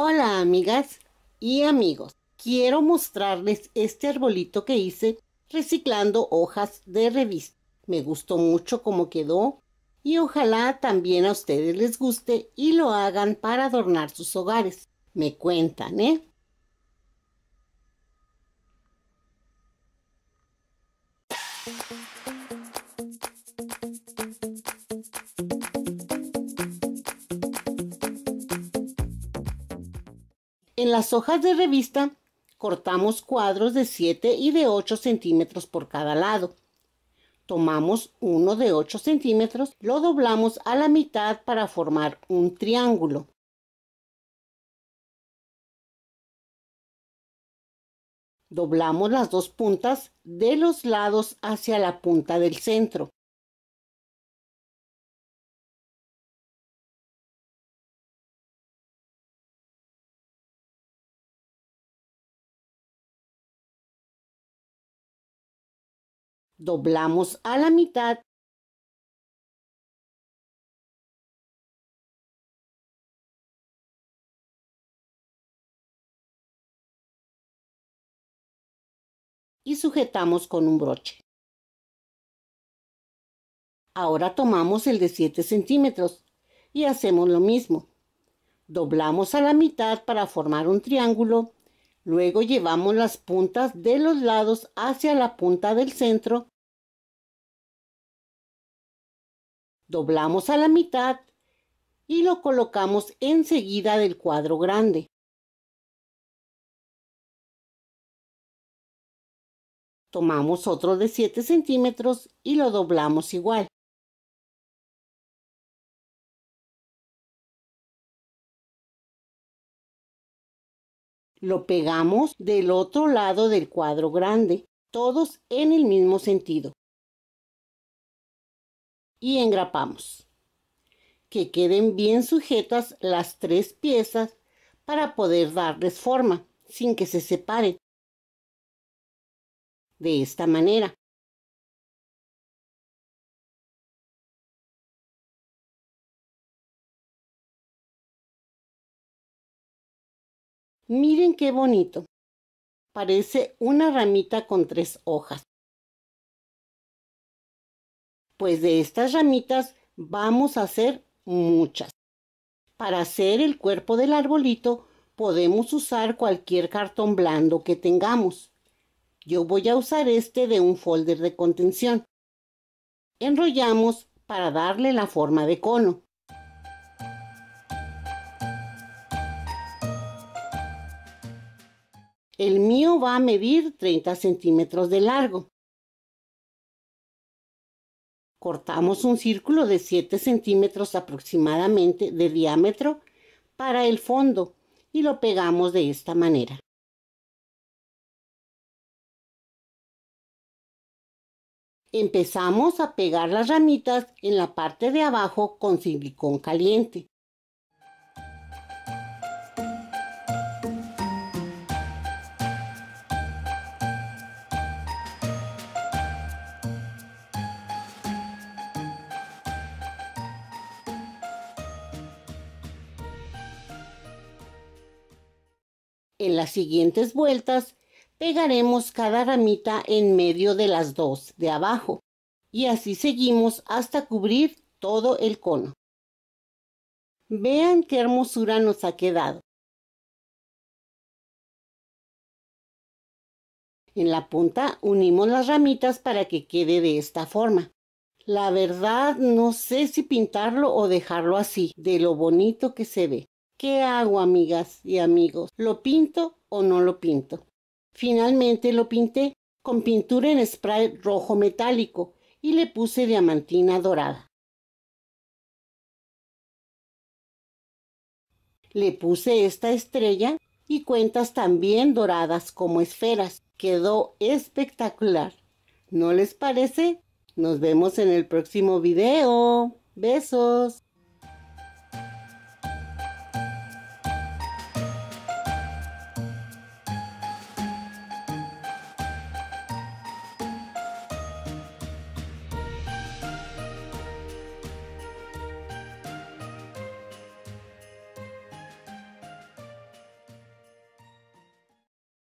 Hola amigas y amigos, quiero mostrarles este arbolito que hice reciclando hojas de revista. Me gustó mucho cómo quedó y ojalá también a ustedes les guste y lo hagan para adornar sus hogares. Me cuentan, ¿eh? En las hojas de revista cortamos cuadros de 7 y de 8 centímetros por cada lado. Tomamos uno de 8 centímetros, lo doblamos a la mitad para formar un triángulo. Doblamos las dos puntas de los lados hacia la punta del centro. doblamos a la mitad y sujetamos con un broche. Ahora tomamos el de 7 centímetros y hacemos lo mismo. Doblamos a la mitad para formar un triángulo Luego llevamos las puntas de los lados hacia la punta del centro. Doblamos a la mitad y lo colocamos enseguida del cuadro grande. Tomamos otro de 7 centímetros y lo doblamos igual. Lo pegamos del otro lado del cuadro grande, todos en el mismo sentido. Y engrapamos. Que queden bien sujetas las tres piezas para poder darles forma sin que se separen. De esta manera Miren qué bonito. Parece una ramita con tres hojas. Pues de estas ramitas vamos a hacer muchas. Para hacer el cuerpo del arbolito podemos usar cualquier cartón blando que tengamos. Yo voy a usar este de un folder de contención. Enrollamos para darle la forma de cono. El mío va a medir 30 centímetros de largo. Cortamos un círculo de 7 centímetros aproximadamente de diámetro para el fondo y lo pegamos de esta manera. Empezamos a pegar las ramitas en la parte de abajo con silicón caliente. En las siguientes vueltas pegaremos cada ramita en medio de las dos de abajo y así seguimos hasta cubrir todo el cono. Vean qué hermosura nos ha quedado. En la punta unimos las ramitas para que quede de esta forma. La verdad no sé si pintarlo o dejarlo así, de lo bonito que se ve. ¿Qué hago, amigas y amigos? ¿Lo pinto o no lo pinto? Finalmente lo pinté con pintura en spray rojo metálico y le puse diamantina dorada. Le puse esta estrella y cuentas también doradas como esferas. Quedó espectacular. ¿No les parece? Nos vemos en el próximo video. Besos.